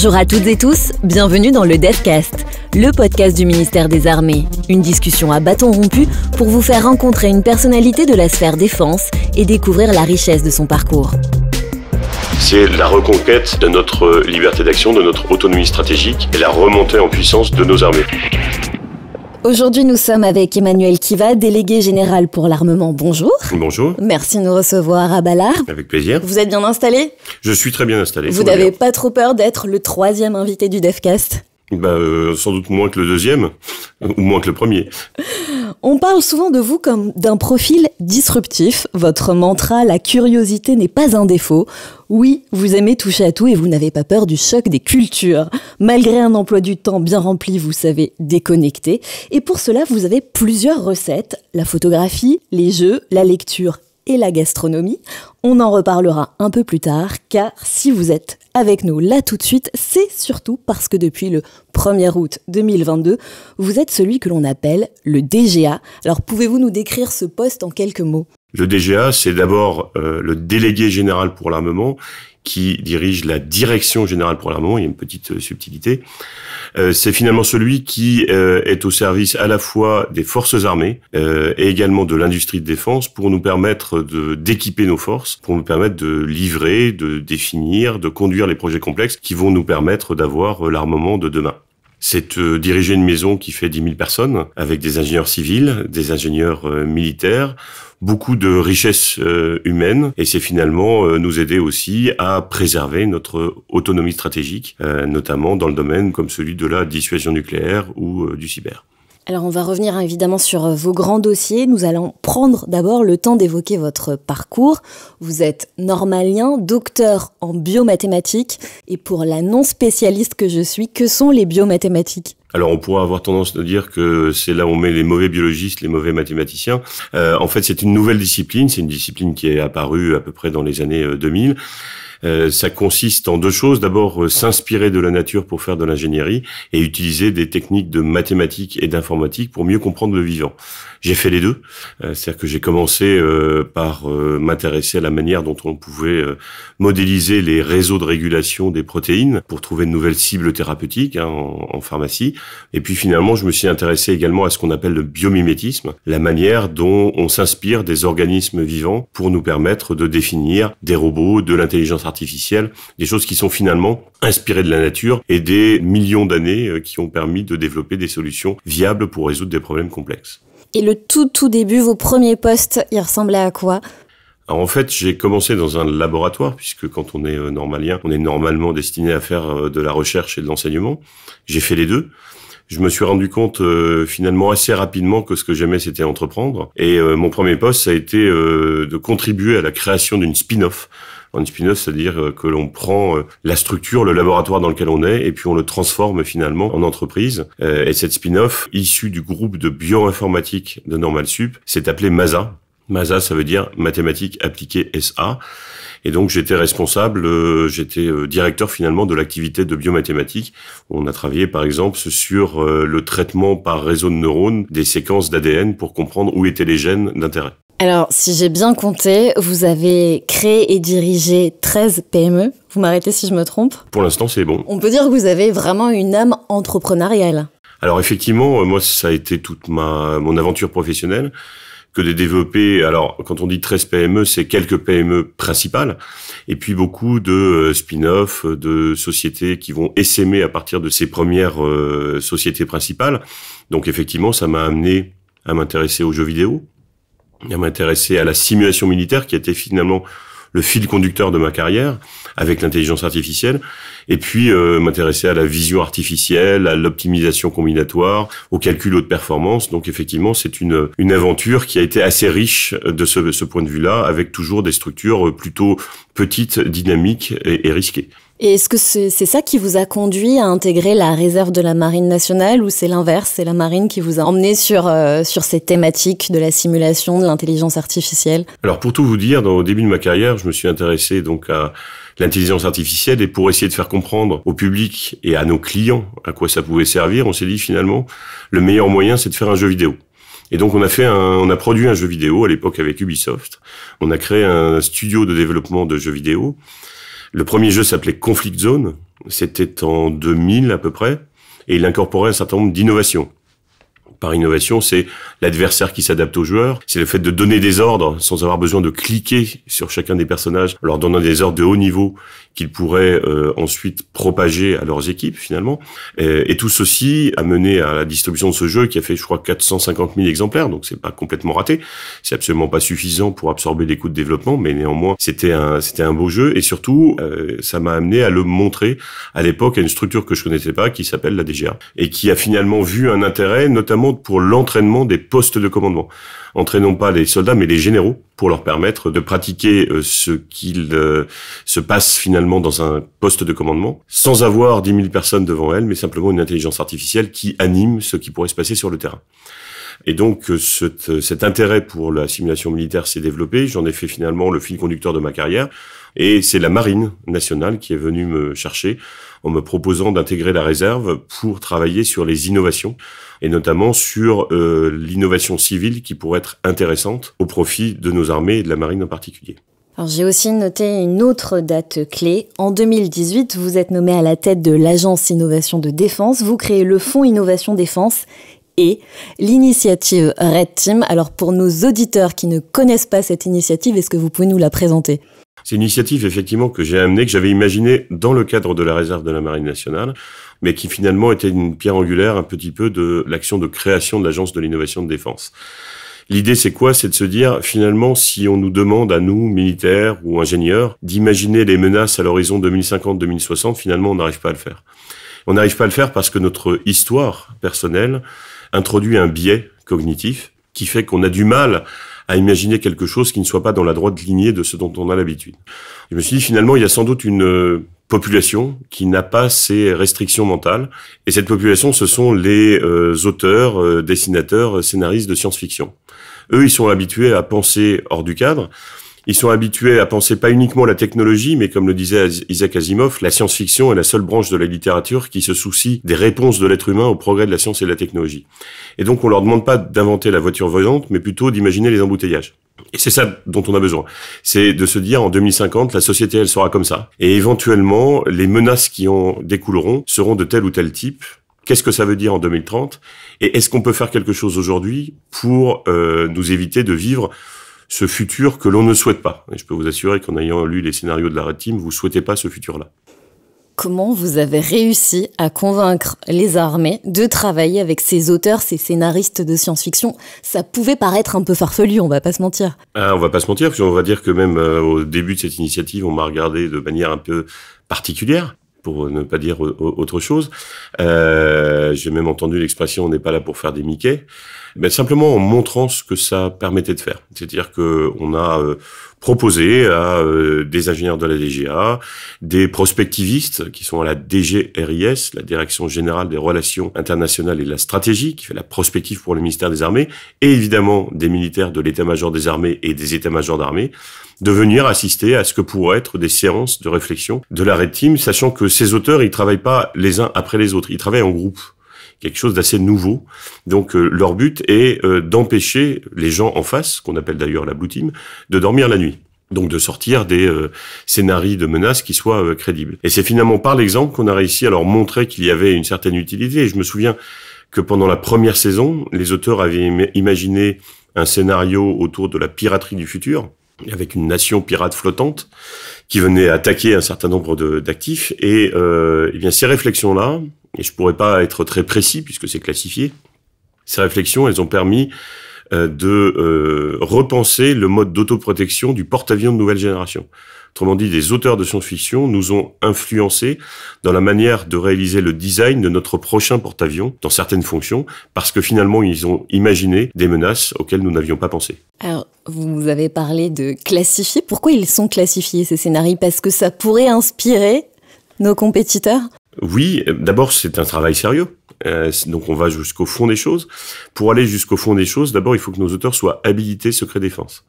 Bonjour à toutes et tous, bienvenue dans le DEFcast, le podcast du ministère des Armées. Une discussion à bâton rompu pour vous faire rencontrer une personnalité de la sphère défense et découvrir la richesse de son parcours. C'est la reconquête de notre liberté d'action, de notre autonomie stratégique et la remontée en puissance de nos armées. Aujourd'hui, nous sommes avec Emmanuel Kiva, délégué général pour l'armement. Bonjour. Bonjour. Merci de nous recevoir à Ballard. Avec plaisir. Vous êtes bien installé Je suis très bien installé. Vous n'avez pas trop peur d'être le troisième invité du DevCast bah, euh, sans doute moins que le deuxième, ou moins que le premier. On parle souvent de vous comme d'un profil disruptif. Votre mantra, la curiosité n'est pas un défaut. Oui, vous aimez toucher à tout et vous n'avez pas peur du choc des cultures. Malgré un emploi du temps bien rempli, vous savez déconnecter. Et pour cela, vous avez plusieurs recettes. La photographie, les jeux, la lecture et la gastronomie. On en reparlera un peu plus tard, car si vous êtes avec nous là tout de suite, c'est surtout parce que depuis le 1er août 2022, vous êtes celui que l'on appelle le DGA. Alors pouvez-vous nous décrire ce poste en quelques mots le DGA, c'est d'abord euh, le délégué général pour l'armement qui dirige la direction générale pour l'armement, il y a une petite euh, subtilité, euh, c'est finalement celui qui euh, est au service à la fois des forces armées et également de l'industrie de défense pour nous permettre de d'équiper nos forces, pour nous permettre de livrer, de définir, de conduire les projets complexes qui vont nous permettre d'avoir l'armement de demain. C'est euh, diriger une maison qui fait 10 000 personnes, avec des ingénieurs civils, des ingénieurs euh, militaires, beaucoup de richesses euh, humaines, et c'est finalement nous aider aussi à préserver notre autonomie stratégique, notamment dans le domaine comme celui de la dissuasion nucléaire ou du cyber. Alors on va revenir hein, évidemment sur euh, vos grands dossiers. Nous allons prendre d'abord le temps d'évoquer votre parcours. Vous êtes normalien, docteur en biomathématiques. Et pour la non spécialiste que je suis, que sont les biomathématiques alors on pourrait avoir tendance de dire que c'est là où on met les mauvais biologistes, les mauvais mathématiciens. Euh, en fait, c'est une nouvelle discipline, c'est une discipline qui est apparue à peu près dans les années 2000 euh, euh, ça consiste en deux choses. D'abord, euh, s'inspirer de la nature pour faire de l'ingénierie et utiliser des techniques de mathématiques et d'informatique pour mieux comprendre le vivant. J'ai fait les deux. Euh, c'est-à-dire que j'ai commencé par m'intéresser à la manière dont on pouvait modéliser les réseaux de régulation des protéines pour trouver de nouvelles cibles thérapeutiques hein, en, en pharmacie. Et puis finalement, je me suis intéressé également à ce qu'on appelle le biomimétisme, la manière dont on s'inspire des organismes vivants pour nous permettre de définir des robots, de l'intelligence artificielle, des choses qui sont finalement inspirées de la nature et des millions d'années euh, qui ont permis de développer des solutions viables pour résoudre des problèmes complexes. Et le tout tout début, vos premiers postes, ils ressemblaient à quoi en fait, j'ai commencé dans un laboratoire, puisque quand on est euh, normalien, on est normalement destiné à faire euh, de la recherche et de l'enseignement. J'ai fait les deux je me suis rendu compte finalement assez rapidement que ce que j'aimais c'était entreprendre. Et mon premier poste, ça a été de contribuer à la création d'une spin-off en spin-off, c'est-à-dire euh, que l'on prend euh, la structure, le laboratoire dans lequel on est, et puis on le transforme finalement en entreprise. Euh, et cette spin-off, issue du groupe de bioinformatique de Normalsup, Sup, appelée appelé MASA. MASA, ça veut dire mathématiques appliquées SA. Et donc j'étais responsable, j'étais directeur finalement de l'activité de biomathématiques. On a travaillé par exemple sur le traitement par réseau de neurones des séquences d'ADN pour comprendre où étaient les gènes d'intérêt. Alors, si j'ai bien compté, vous avez créé et dirigé 13 PME. Vous m'arrêtez si je me trompe Pour l'instant, c'est bon. On peut dire que vous avez vraiment une âme entrepreneuriale. Alors effectivement, euh, moi, ça a été toute ma mon aventure professionnelle que de développer. Alors, quand on dit 13 PME, c'est quelques PME principales, et puis beaucoup de euh, spin-off, euh, de sociétés qui vont essaimer à partir de ces premières sociétés principales. Donc, effectivement, ça m'a amené à m'intéresser aux jeux vidéo, à m'intéresser à la simulation militaire qui a été finalement le fil conducteur de ma carrière avec l'intelligence artificielle, et puis euh, m'intéresser à la vision artificielle, à l'optimisation combinatoire, au calcul haute performance. Donc effectivement, c'est une, une aventure qui a été assez riche de ce, point de vue-là, avec toujours des structures plutôt petites, dynamiques et risquées. Et est-ce que c'est ça qui vous a conduit à intégrer la réserve de la Marine nationale ou c'est l'inverse, c'est la Marine qui vous a emmené sur, euh, sur ces thématiques de la simulation, de l'intelligence artificielle Alors pour tout vous dire, dans, au début de ma carrière, je me suis intéressé donc à l'intelligence artificielle et pour essayer de faire comprendre au public et à nos clients à quoi ça pouvait servir, on s'est dit finalement le meilleur moyen c'est de faire un jeu vidéo. Et donc on a fait on a produit un jeu vidéo à l'époque avec Ubisoft. On a créé un studio de développement de jeux vidéo le premier jeu s'appelait Conflict Zone. C'était en 2000 à peu près. Et il incorporait un certain nombre d'innovations. Par innovation, c'est l'adversaire qui s'adapte au joueur. C'est le fait de donner des ordres sans avoir besoin de cliquer sur chacun des personnages, en leur donnant des ordres de haut niveau qu'ils pourraient euh, ensuite propager à leurs équipes finalement. Et, tout ceci a mené à la distribution de ce jeu qui a fait, je crois, 450 000 exemplaires. Donc c'est pas complètement raté. C'est absolument pas suffisant pour absorber des coûts de développement, mais néanmoins c'était un c'était un beau jeu et surtout euh, ça m'a amené à le montrer à l'époque à une structure que je connaissais pas qui s'appelle la DGA et qui a finalement vu un intérêt notamment pour l'entraînement des postes de commandement. Entraînons pas les soldats mais les généraux pour leur permettre de pratiquer euh, ce qu'il euh, se passe finalement dans un poste de commandement, sans avoir 10 000 personnes devant elles, mais simplement une intelligence artificielle qui anime ce qui pourrait se passer sur le terrain. Et donc euh, cet, cet intérêt pour la simulation militaire s'est développé, j'en ai fait finalement le fil conducteur de ma carrière, et c'est la Marine nationale qui est venue me chercher en me proposant d'intégrer la réserve pour travailler sur les innovations et notamment sur euh, l'innovation civile qui pourrait être intéressante au profit de nos armées et de la marine en particulier. Alors j'ai aussi noté une autre date clé. En 2018, vous êtes nommé à la tête de l'agence Innovation de Défense. Vous créez le Fonds Innovation Défense et l'initiative Red Team. Alors pour nos auditeurs qui ne connaissent pas cette initiative, est-ce que vous pouvez nous la présenter c'est une initiative effectivement que j'ai amenée, que j'avais imaginée dans le cadre de la réserve de la Marine nationale, mais qui finalement était une pierre angulaire un petit peu de l'action de création de l'Agence de l'innovation de défense. L'idée, c'est quoi C'est de se dire, finalement, si on nous demande à nous, militaires ou ingénieurs, d'imaginer les menaces à l'horizon 2050-2060, finalement, on n'arrive pas à le faire. On n'arrive pas à le faire parce que notre histoire personnelle introduit un biais cognitif qui fait qu'on a du mal à imaginer quelque chose qui ne soit pas dans la droite lignée de ce dont on a l'habitude. Je me suis dit finalement, il y a sans doute une euh, population qui n'a pas ces restrictions mentales. Et cette population, ce sont les euh, auteurs, euh, dessinateurs, scénaristes de science-fiction. Eux, ils sont habitués à penser hors du cadre. Ils sont habitués à penser pas uniquement la technologie, mais comme le disait Isaac Asimov, la science-fiction est la seule branche de la littérature qui se soucie des réponses de l'être humain au progrès de la science et de la technologie. Et donc on leur demande pas d'inventer la voiture volante, mais plutôt d'imaginer les embouteillages. Et c'est ça dont on a besoin. C'est de se dire en 2050, la société, elle sera comme ça. Et éventuellement, les menaces qui en découleront seront de tel ou tel type. Qu'est-ce que ça veut dire en 2030 Et est-ce qu'on peut faire quelque chose aujourd'hui pour euh, nous éviter de vivre ce futur que l'on ne souhaite pas. Et je peux vous assurer qu'en ayant lu les scénarios de la Red Team, vous souhaitez pas ce futur-là. Comment vous avez réussi à convaincre les armées de travailler avec ces auteurs, ces scénaristes de science-fiction Ça pouvait paraître un peu farfelu, on va pas se mentir. On ah, on va pas se mentir, parce on va dire que même euh, au début de cette initiative, on m'a regardé de manière un peu particulière pour ne pas dire euh, autre chose. Euh, j'ai même entendu l'expression "on n'est pas là pour faire des Mickey", mais simplement en montrant ce que ça permettait de faire. C'est-à-dire que on a euh, proposé à des ingénieurs de la DGA, des prospectivistes qui sont à la DGRIS, la Direction générale des relations internationales et de la stratégie, qui fait la prospective pour le ministère des Armées, et évidemment des militaires de l'état-major des armées et des états-majors d'armées de venir assister à ce que pourraient être des séances de réflexion de la Red Team, sachant que ces auteurs, ils travaillent pas les uns après les autres, ils travaillent en groupe quelque chose d'assez nouveau. Donc euh, leur but est euh, d'empêcher les gens en face, qu'on appelle d'ailleurs la Blue Team, de dormir la nuit. Donc de sortir des euh, scénarios de menaces qui soient crédibles. Et c'est finalement par l'exemple qu'on a réussi à leur montrer qu'il y avait une certaine utilité. Et je me souviens que pendant la première saison, les auteurs avaient imaginé un scénario autour de la piraterie du futur, avec une nation pirate flottante qui venait attaquer un certain nombre d'actifs. Et, euh, eh bien ces réflexions-là, et je pourrais pas être très précis puisque c'est classifié, ces réflexions, elles ont permis euh, de euh, repenser le mode d'autoprotection du porte-avions de nouvelle génération. Autrement dit, des auteurs de science-fiction nous ont influencés dans la manière de réaliser le design de notre prochain porte-avions dans certaines fonctions, parce que finalement, ils ont imaginé des menaces auxquelles nous n'avions pas pensé. Alors, vous avez parlé de classifier. Pourquoi ils sont classifiés ces scénarios Parce que ça pourrait inspirer nos compétiteurs Oui, d'abord c'est un travail sérieux. Euh, donc on va jusqu'au fond des choses. Pour aller jusqu'au fond des choses, d'abord il faut que nos auteurs soient habilités secret défense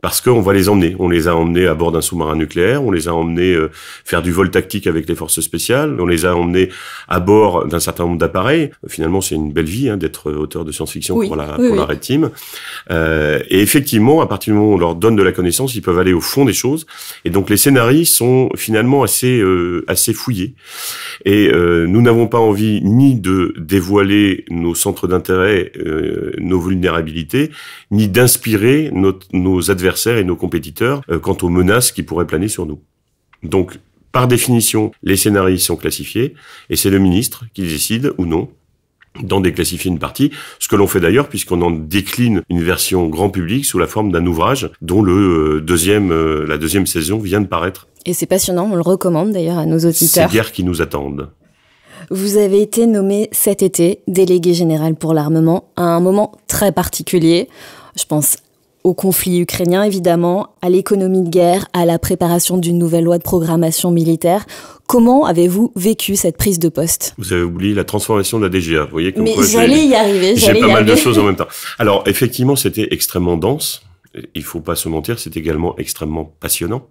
parce qu'on va les emmener. On les a emmenés à bord d'un sous-marin nucléaire, on les a emmenés euh, faire du vol tactique avec les forces spéciales, on les a emmenés à bord d'un certain nombre d'appareils. Finalement, c'est une belle vie hein, d'être auteur de science-fiction pour la oui, pour la Team. Euh, et effectivement, à partir du moment où on leur donne de la connaissance, ils peuvent aller au fond des choses. Et donc les scénarios sont finalement assez euh, assez fouillés. Et euh, nous n'avons pas envie ni de dévoiler nos centres d'intérêt, nos vulnérabilités, ni d'inspirer nos adversaires et nos compétiteurs euh, quant aux menaces qui pourraient planer sur nous. Donc, par définition, les scénarios sont classifiés et c'est le ministre qui décide ou non d'en déclassifier une partie, ce que l'on fait d'ailleurs puisqu'on en décline une version grand public sous la forme d'un ouvrage dont le euh, deuxième, euh, la deuxième saison vient de paraître. Et c'est passionnant, on le recommande d'ailleurs à nos auditeurs. C'est guerres qui nous attendent. Vous avez été nommé cet été délégué général pour l'armement à un moment très particulier. Je pense au conflit ukrainien évidemment, à l'économie de guerre, à la préparation d'une nouvelle loi de programmation militaire. Comment avez-vous vécu cette prise de poste Vous avez oublié la transformation de la DGA. Vous voyez comme Mais j'allais y arriver. J'ai pas mal de choses en même temps. Alors effectivement, c'était extrêmement dense. Il faut pas se mentir, c'est également extrêmement passionnant.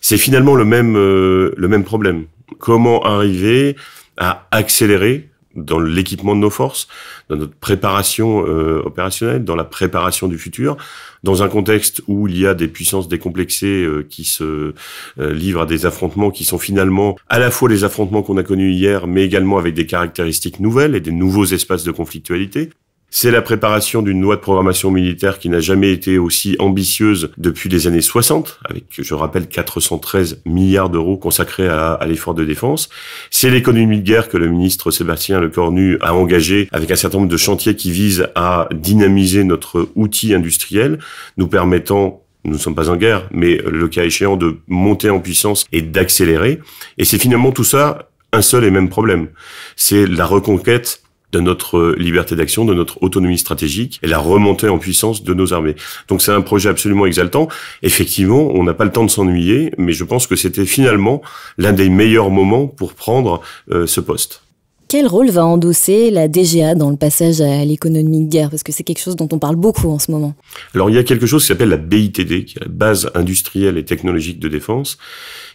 C'est finalement le même euh, le même problème. Comment arriver à accélérer dans l'équipement de nos forces, dans notre préparation euh, opérationnelle, dans la préparation du futur, dans un contexte où il y a des puissances décomplexées euh, qui se euh, livrent à des affrontements qui sont finalement à la fois les affrontements qu'on a connus hier, mais également avec des caractéristiques nouvelles et des nouveaux espaces de conflictualité. C'est la préparation d'une loi de programmation militaire qui n'a jamais été aussi ambitieuse depuis les années 60, avec, je rappelle, 413 milliards d'euros consacrés à, l'effort de défense. C'est l'économie de guerre que le ministre Sébastien Lecornu a engagée avec un certain nombre de chantiers qui visent à dynamiser notre outil industriel, nous permettant nous ne sommes pas en guerre, mais le cas échéant de monter en puissance et d'accélérer. Et c'est finalement tout ça un seul et même problème. C'est la reconquête de notre euh, liberté d'action, de notre autonomie stratégique et la remontée en puissance de nos armées. Donc c'est un projet absolument exaltant. Effectivement, on n'a pas le temps de s'ennuyer, mais je pense que c'était finalement l'un des meilleurs moments pour prendre euh, ce poste. Quel rôle va endosser la DGA dans le passage à l'économie de guerre Parce que c'est quelque chose dont on parle beaucoup en ce moment. Alors il y a quelque chose qui s'appelle la BITD, qui est la base industrielle et technologique de défense,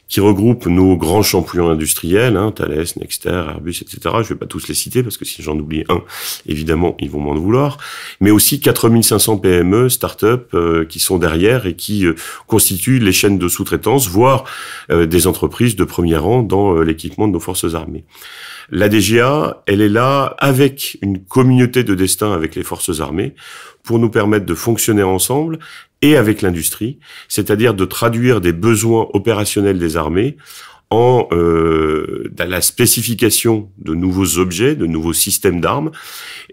qui regroupe nos grands champions industriels, hein, Thales, Nexter, Airbus, etc. Je ne vais pas tous les citer parce que si j'en oublie un, évidemment, ils vont m'en vouloir. Mais aussi 4500 PME, start-up euh, qui sont derrière et qui euh, constituent les chaînes de sous-traitance, voire euh, des entreprises de premier rang dans l'équipement de nos forces armées. La DGA, elle est là avec une communauté de destin avec les forces armées pour nous permettre de fonctionner ensemble et avec l'industrie, c'est-à-dire de traduire des besoins opérationnels des armées en euh, la spécification de nouveaux objets, de nouveaux systèmes d'armes,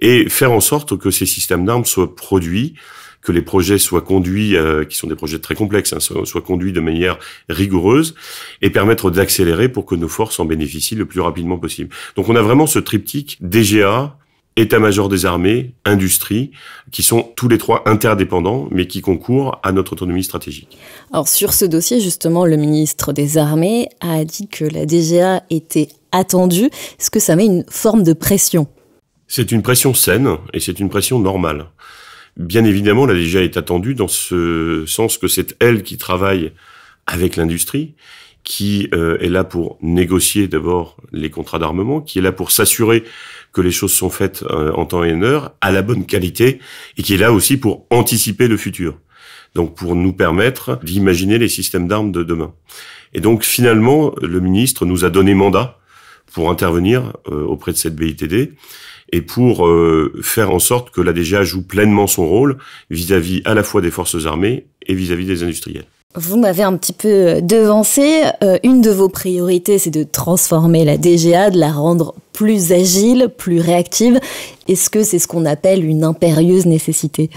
et faire en sorte que ces systèmes d'armes soient produits, que les projets soient conduits, euh, qui sont des projets très complexes, hein, soient, soient, conduits de manière rigoureuse, et permettre d'accélérer pour que nos forces en bénéficient le plus rapidement possible. Donc on a vraiment ce triptyque DGA, état-major des armées, industrie, qui sont tous les trois interdépendants, mais qui concourent à notre autonomie stratégique. Alors sur ce dossier, justement, le ministre des Armées a dit que la DGA était attendue. Est-ce que ça met une forme de pression C'est une pression saine et c'est une pression normale. Bien évidemment, la DGA est attendue dans ce sens que c'est elle qui travaille avec l'industrie, qui euh, est là pour négocier d'abord les contrats d'armement, qui est là pour s'assurer que les choses sont faites euh, en temps et en heure, à la bonne qualité, et qui est là aussi pour anticiper le futur. Donc pour nous permettre d'imaginer les systèmes d'armes de demain. Et donc finalement, le ministre nous a donné mandat pour intervenir euh, auprès de cette BITD et pour euh, faire en sorte que la DGA joue pleinement son rôle vis -à, -vis à la fois des forces armées et vis à -vis des industriels. Vous m'avez un petit peu euh, devancé. Euh, une de vos priorités, c'est de transformer la DGA, de la rendre plus agile, plus réactive. Est-ce que c'est ce qu'on appelle une impérieuse nécessité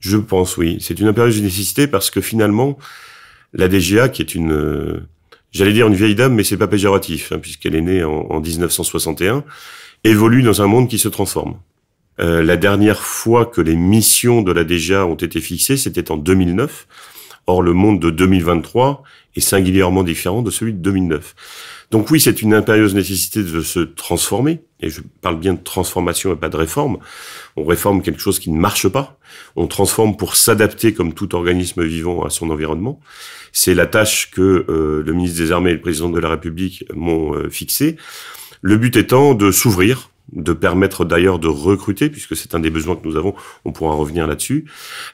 Je pense oui. C'est une impérieuse nécessité parce que finalement, la DGA, qui est une, euh, j'allais dire une vieille dame, mais c'est pas péjoratif, hein, puisqu'elle est née en, en 1961, évolue dans un monde qui se transforme. la dernière fois que les missions de la DGA ont été fixées, c'était en 2009 Or, le monde de 2023 est singulièrement différent de celui de 2009. Donc oui, c'est une impérieuse nécessité de se transformer, et je parle bien de transformation et pas de réforme. On réforme quelque chose qui ne marche pas, on transforme pour s'adapter comme tout organisme vivant à son environnement. C'est la tâche que euh, le ministre des Armées et le président de la République m'ont euh, fixée. Le but étant de s'ouvrir, de permettre d'ailleurs de recruter, puisque c'est un des besoins que nous avons, on pourra revenir là-dessus,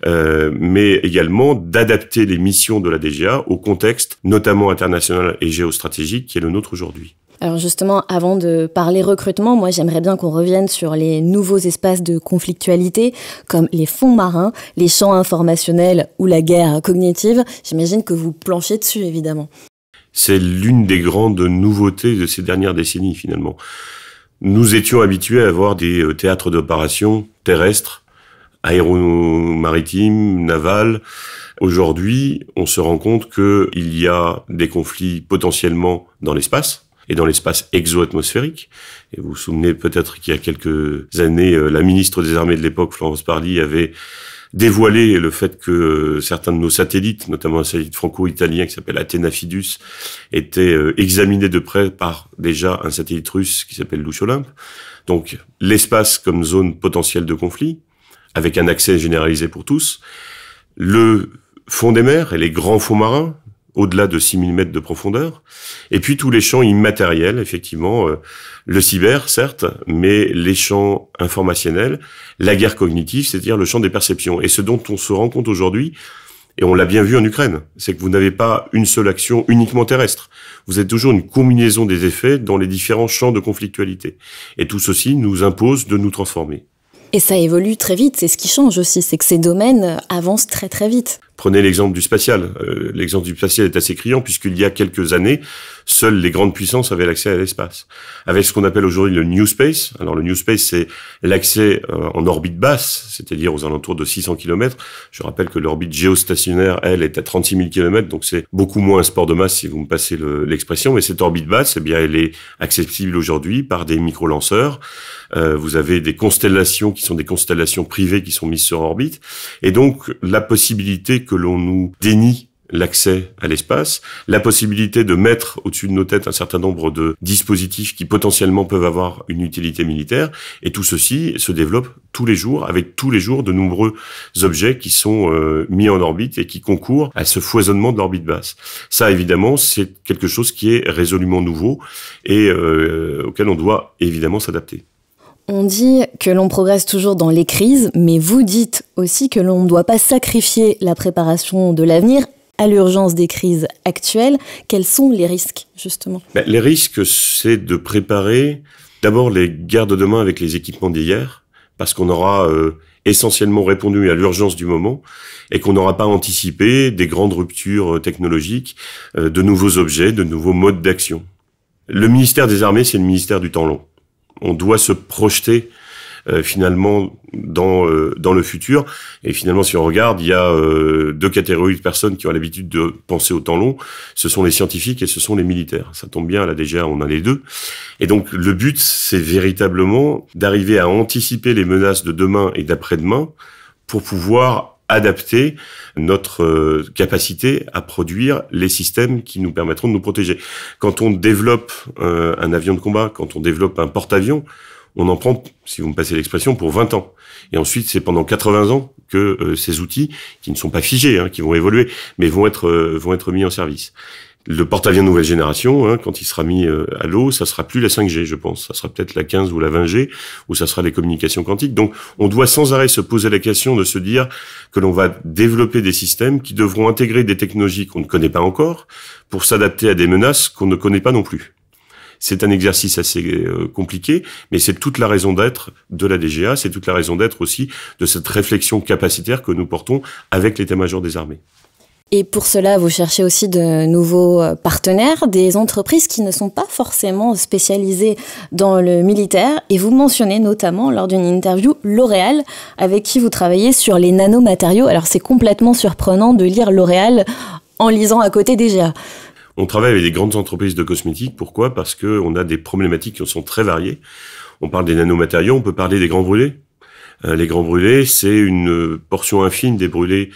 euh, mais également d'adapter les missions de la DGA au contexte notamment international et géostratégique qui est le nôtre aujourd'hui. Alors justement, avant de parler recrutement, moi j'aimerais bien qu'on revienne sur les nouveaux espaces de conflictualité, comme les fonds marins, les champs informationnels ou la guerre cognitive. J'imagine que vous planchez dessus, évidemment. C'est l'une des grandes nouveautés de ces dernières décennies, finalement. Nous étions habitués à voir des euh, théâtres d'opération terrestres, aéromaritimes, navales. Aujourd'hui, on se rend compte qu'il y a des conflits potentiellement dans l'espace et dans l'espace exo-atmosphérique. Et vous vous souvenez peut-être qu'il y a quelques années, euh, la ministre des Armées de l'époque, Florence Parly, avait dévoiler le fait que certains de nos satellites, notamment un satellite franco-italien qui s'appelle Athena Fidus, était euh, examiné de près par déjà un satellite russe qui s'appelle Louche Olympe. Donc l'espace comme zone potentielle de conflit, avec un accès généralisé pour tous. Le fond des mers et les grands fonds marins, au-delà de 6000 mètres de profondeur. Et puis tous les champs immatériels, effectivement, euh, le cyber, certes, mais les champs informationnels, la guerre cognitive, c'est-à-dire le champ des perceptions. Et ce dont on se rend compte aujourd'hui, et on l'a bien vu en Ukraine, c'est que vous n'avez pas une seule action uniquement terrestre. Vous êtes toujours une combinaison des effets dans les différents champs de conflictualité. Et tout ceci nous impose de nous transformer. Et ça évolue très vite, c'est ce qui change aussi, c'est que ces domaines euh, avancent très très vite. Prenez l'exemple du spatial. Euh, l'exemple du spatial est assez criant puisqu'il y a quelques années, seules les grandes puissances avaient l'accès à l'espace. Avec ce qu'on appelle aujourd'hui le New Space, alors le New Space c'est l'accès euh, en orbite basse, c'est-à-dire aux alentours de 600 km. Je rappelle que l'orbite géostationnaire, elle, est à 36 000 km, donc c'est beaucoup moins un sport de masse si vous me passez l'expression. mais cette orbite basse, eh bien, elle est accessible aujourd'hui par des micro-lanceurs. Euh, vous avez des constellations qui qui sont des constellations privées qui sont mises sur orbite. Et donc, la possibilité que l'on nous dénie l'accès à l'espace, la possibilité de mettre au-dessus de nos têtes un certain nombre de dispositifs qui potentiellement peuvent avoir une utilité militaire, et tout ceci se développe tous les jours, avec tous les jours de nombreux objets qui sont euh, mis en orbite et qui concourent à ce foisonnement de l'orbite basse. Ça, évidemment, c'est quelque chose qui est résolument nouveau et euh, auquel on doit évidemment s'adapter. On dit que l'on progresse toujours dans les crises, mais vous dites aussi que l'on ne doit pas sacrifier la préparation de l'avenir à l'urgence des crises actuelles. Quels sont les risques, justement ben, Les risques, c'est de préparer d'abord les guerres de demain avec les équipements d'hier, parce qu'on aura euh, essentiellement répondu à l'urgence du moment et qu'on n'aura pas anticipé des grandes ruptures euh, technologiques, euh, de nouveaux objets, de nouveaux modes d'action. Le ministère des Armées, c'est le ministère du temps long on doit se projeter euh, finalement dans euh, dans le futur. Et finalement, si on regarde, il y a euh, deux catégories de personnes qui ont l'habitude de penser au temps long. Ce sont les scientifiques et ce sont les militaires. Ça tombe bien, là déjà, on a les deux. Et donc, le but, c'est véritablement d'arriver à anticiper les menaces de demain et d'après-demain pour pouvoir adapter notre euh, capacité à produire les systèmes qui nous permettront de nous protéger. Quand on développe euh, un avion de combat, quand on développe un porte-avions, on en prend, si vous me passez l'expression, pour 20 ans. Et ensuite, c'est pendant 80 ans que euh, ces outils, qui ne sont pas figés, hein, qui vont évoluer, mais vont être, vont être mis en service. Le porte-avions nouvelle génération, hein, quand il sera mis euh, à l'eau, ça sera plus la 5G, je pense. Ça sera peut-être la 15 ou la 20G, ou ça sera les communications quantiques. Donc, on doit sans arrêt se poser la question de se dire que l'on va développer des systèmes qui devront intégrer des technologies qu'on ne connaît pas encore pour s'adapter à des menaces qu'on ne connaît pas non plus. C'est un exercice assez euh, compliqué, mais c'est toute la raison d'être de la DGA, c'est toute la raison d'être aussi de cette réflexion capacitaire que nous portons avec l'état-major des armées. Et pour cela, vous cherchez aussi de nouveaux euh, partenaires, des entreprises qui ne sont pas forcément spécialisées dans le militaire. Et vous mentionnez notamment lors d'une interview L'Oréal, avec qui vous travaillez sur les nanomatériaux. Alors c'est complètement surprenant de lire L'Oréal en lisant à côté déjà. On travaille avec des grandes entreprises de cosmétiques. Pourquoi Parce qu'on a des problématiques qui sont très variées. On parle des nanomatériaux, on peut parler des grands volets. Euh, les grands brûlés, c'est une euh, portion infime des brûlés,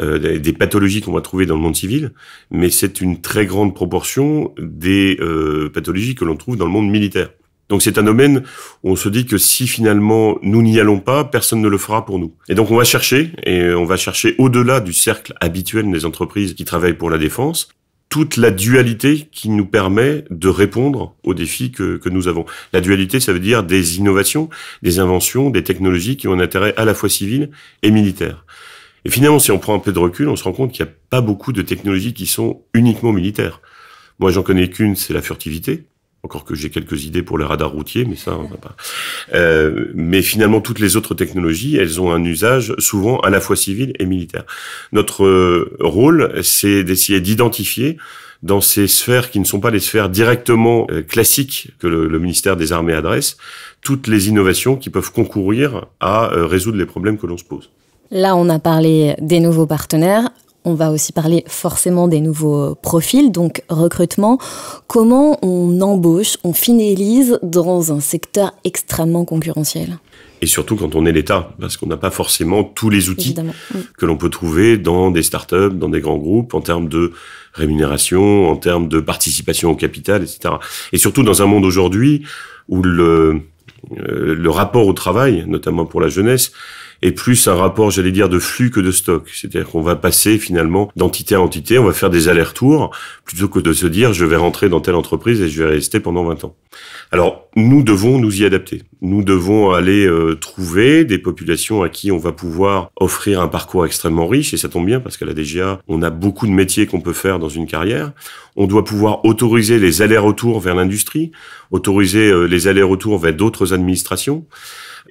euh, des pathologies qu'on va trouver dans le monde civil, mais c'est une très grande proportion des pathologies que l'on trouve dans le monde militaire. Donc c'est un domaine où on se dit que si finalement nous n'y allons pas, personne ne le fera pour nous. Et donc on va chercher, et on va chercher au-delà du cercle habituel des entreprises qui travaillent pour la défense, toute la dualité qui nous permet de répondre aux défis que, que, nous avons. La dualité, ça veut dire des innovations, des inventions, des technologies qui ont un intérêt à la fois civil et militaire. Et finalement, si on prend un peu de recul, on se rend compte qu'il n'y a pas beaucoup de technologies qui sont uniquement militaires. Moi, j'en connais qu'une, c'est la furtivité. Encore que j'ai quelques idées pour les radars routiers, mais ça, on va pas. Euh, mais finalement, toutes les autres technologies, elles ont un usage souvent à la fois civil et militaire. Notre euh, rôle, c'est d'essayer d'identifier dans ces sphères qui ne sont pas les sphères directement euh, classiques que le, le, ministère des Armées adresse, toutes les innovations qui peuvent concourir à euh, résoudre les problèmes que l'on se pose. Là, on a parlé des nouveaux partenaires on va aussi parler forcément des nouveaux profils, donc recrutement. Comment on embauche, on finalise dans un secteur extrêmement concurrentiel et surtout quand on est l'État, parce qu'on n'a pas forcément tous les outils mm. que l'on peut trouver dans des startups, dans des grands groupes, en termes de rémunération, en termes de participation au capital, etc. Et surtout dans un monde aujourd'hui où le euh, rapport au travail, notamment pour la jeunesse, et plus un rapport, j'allais dire, de flux que de stock. C'est-à-dire qu'on va passer finalement d'entité à entité, on va faire des allers-retours plutôt que de se dire je vais rentrer dans telle entreprise et je vais rester pendant 20 ans. Alors nous devons nous y adapter. Nous devons aller euh, trouver des populations à qui on va pouvoir offrir un parcours extrêmement riche et ça tombe bien parce qu'à la DGA, on a beaucoup de métiers qu'on peut faire dans une carrière. On doit pouvoir autoriser les allers-retours vers l'industrie, autoriser euh, les allers-retours vers d'autres administrations.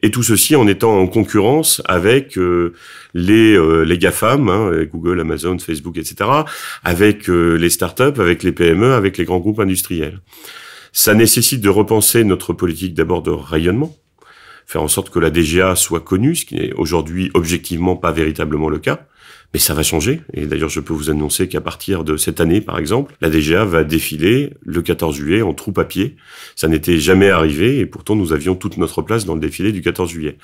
Et tout ceci en étant en concurrence avec euh, euh, les, GAFAM, hein, Google, Amazon, Facebook, etc., avec les les startups, avec les PME, avec les grands groupes industriels. Ça nécessite de repenser notre politique d'abord de rayonnement, faire en sorte que la DGA soit connue, ce qui n'est aujourd'hui objectivement pas véritablement le cas. Mais ça va changer. Et d'ailleurs, je peux vous annoncer qu'à partir de cette année, par exemple, la DGA va défiler le 14 juillet en troupe à pied. Ça n'était jamais arrivé et pourtant nous avions toute notre place dans le défilé du 14 juillet.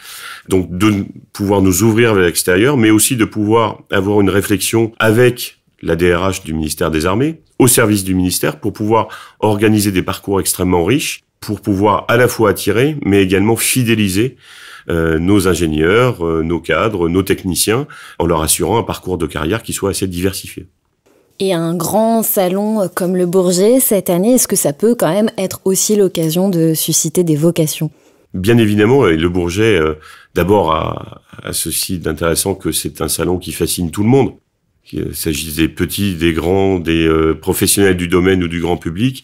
Donc de pouvoir nous ouvrir vers l'extérieur, mais aussi de pouvoir avoir une réflexion avec la DRH du ministère des Armées, au service du ministère, pour pouvoir organiser des parcours extrêmement riches, pour pouvoir à la fois attirer, mais également fidéliser euh, nos ingénieurs, euh, nos cadres, nos techniciens, en leur assurant un parcours de carrière qui soit assez diversifié. Et un grand salon euh, comme le Bourget cette année, est-ce que ça peut quand même être aussi l'occasion de susciter des vocations Bien évidemment, et le Bourget, d'abord, a, ceci d'intéressant que c'est un salon qui fascine tout le monde. Qu'il s'agisse des petits, des grands, des professionnels du domaine ou du grand public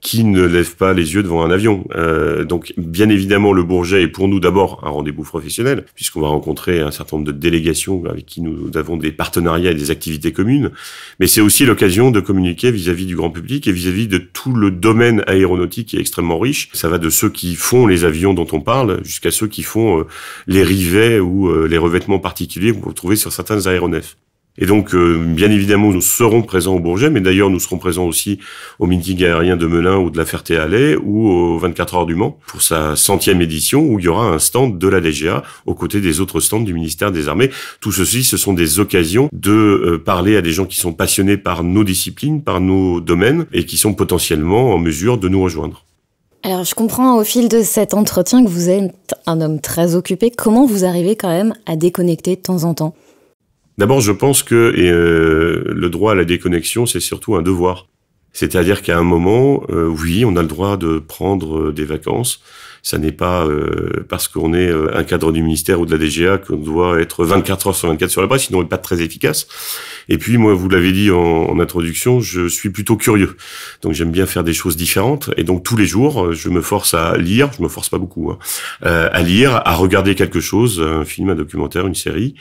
qui ne lève pas les yeux devant un avion. Euh, donc, bien évidemment, le Bourget est pour nous d'abord un rendez-vous professionnel, puisqu'on va rencontrer un certain nombre de délégations avec qui nous avons des partenariats et des activités communes. Mais c'est aussi l'occasion de communiquer vis-à-vis du grand public et vis-à-vis de tout le domaine aéronautique qui est extrêmement riche. Ça va de ceux qui font les avions dont on parle jusqu'à ceux qui font euh, les rivets ou euh, les revêtements particuliers qu'on peut trouver sur certains aéronefs. Et donc, euh, bien évidemment, nous serons présents au Bourget, mais d'ailleurs, nous serons présents aussi au meeting aérien de Melun ou de la Ferté-Alais ou au 24 heures du Mans pour sa centième édition où il y aura un stand de la DGA aux côtés des autres stands du ministère des Armées. Tout ceci, ce sont des occasions de euh, parler à des gens qui sont passionnés par nos disciplines, par nos domaines et qui sont potentiellement en mesure de nous rejoindre. Alors, je comprends au fil de cet entretien que vous êtes un homme très occupé. Comment vous arrivez quand même à déconnecter de temps en temps D'abord, je pense que euh, le droit à la déconnexion, c'est surtout un devoir. C'est-à-dire qu'à un moment, euh, oui, on a le droit de prendre euh, des vacances, ça n'est pas euh, parce qu'on est euh, un cadre du ministère ou de la DGA qu'on doit être 24 heures sur 24 sur la brèche, sinon on n'est pas très efficace. Et puis, moi, vous l'avez dit en, en, introduction, je suis plutôt curieux. Donc, j'aime bien faire des choses différentes. Et donc, tous les jours, euh, je me force à lire, je me force pas beaucoup, hein, euh, à lire, à regarder quelque chose, un film, un documentaire, une série.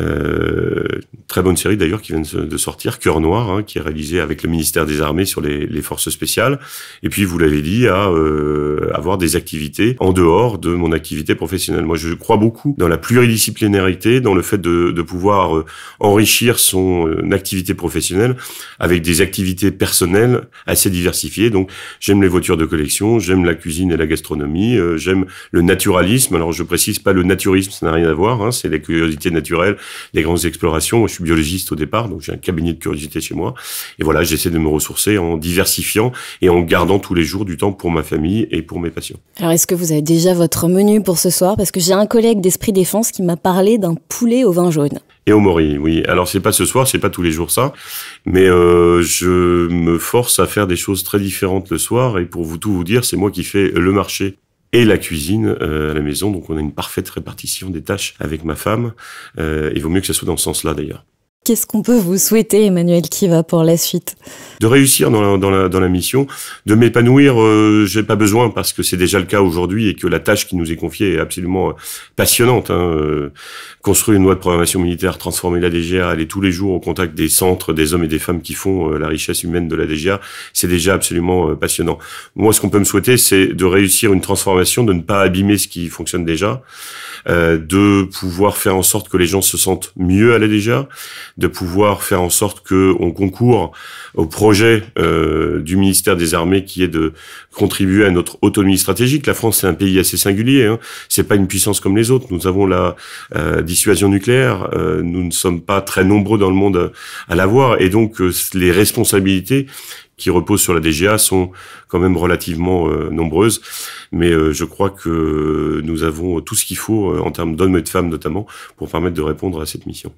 Euh, très bonne série d'ailleurs qui vient de sortir, Cœur Noir, hein, qui est réalisé avec le ministère des Armées sur les, les forces spéciales. Et puis, vous l'avez dit, à euh, avoir des activités en dehors de mon activité professionnelle. Moi, je crois beaucoup dans la pluridisciplinarité, dans le fait de, de pouvoir euh, enrichir son euh, activité professionnelle avec des activités personnelles assez diversifiées. Donc, j'aime les voitures de collection, j'aime la cuisine et la gastronomie, euh, j'aime le naturalisme. Alors, je précise pas le naturisme, ça n'a rien à voir. Hein, c'est les curiosités naturelles, les grandes explorations. je suis biologiste au départ, donc j'ai un cabinet de curiosité chez moi. Et voilà, j'essaie de me ressourcer en diversifiant et en gardant tous les jours du temps pour ma famille et pour mes patients est-ce que vous avez déjà votre menu pour ce soir Parce que j'ai un collègue d'Esprit Défense qui m'a parlé d'un poulet au vin jaune. Et au mori, oui. Alors c'est pas ce soir, c'est pas tous les jours ça, mais euh, je me force à faire des choses très différentes le soir. Et pour vous tout vous dire, c'est moi qui fais le marché et la cuisine euh, à la maison. Donc on a une parfaite répartition des tâches avec ma femme. Euh, il vaut mieux que ça soit dans ce sens-là d'ailleurs. Qu'est-ce qu'on peut vous souhaiter, Emmanuel Kiva, pour la suite De réussir dans la, dans la, dans la mission, de m'épanouir, euh, j'ai pas besoin parce que c'est déjà le cas aujourd'hui et que la tâche qui nous est confiée est absolument euh, passionnante. Hein, euh. construire une loi de programmation militaire, transformer la DGA, aller tous les jours au contact des centres, des hommes et des femmes qui font euh, la richesse humaine de la DGA, c'est déjà absolument passionnant. Moi, ce qu'on peut me souhaiter, c'est de réussir une transformation, de ne pas abîmer ce qui fonctionne déjà, de pouvoir faire en sorte que les gens se sentent mieux à la DGA, de pouvoir faire en sorte que concourt au projet euh, du ministère des Armées qui est de contribuer à notre autonomie stratégique. La France, c'est un pays assez singulier. Hein. C'est pas une puissance comme les autres. Nous avons la euh, dissuasion nucléaire. Euh, nous ne sommes pas très nombreux dans le monde à, l'avoir, et donc les responsabilités qui reposent sur la DGA sont quand même relativement nombreuses. Mais je crois que nous avons tout ce qu'il faut en termes d'hommes et de femmes notamment pour permettre de répondre à cette mission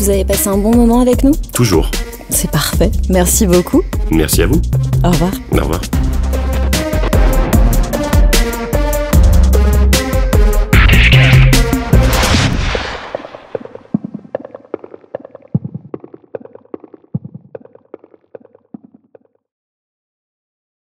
vous avez passé un bon moment avec nous Toujours. C'est parfait. Merci beaucoup. Merci à vous. Au revoir. Au revoir.